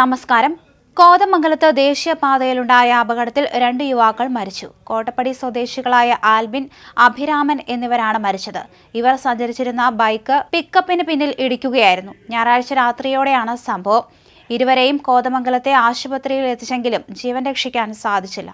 നമസ്കാരം കോതമംഗലത്ത് ദേശീയപാതയിലുണ്ടായ അപകടത്തിൽ രണ്ട് യുവാക്കൾ മരിച്ചു കോട്ടപ്പടി സ്വദേശികളായ ആൽബിൻ അഭിരാമൻ എന്നിവരാണ് മരിച്ചത് ഇവർ സഞ്ചരിച്ചിരുന്ന ബൈക്ക് പിക്കപ്പിന് പിന്നിൽ ഇടിക്കുകയായിരുന്നു ഞായറാഴ്ച രാത്രിയോടെയാണ് സംഭവം ഇരുവരെയും കോതമംഗലത്തെ ആശുപത്രിയിൽ എത്തിച്ചെങ്കിലും ജീവൻ രക്ഷിക്കാൻ സാധിച്ചില്ല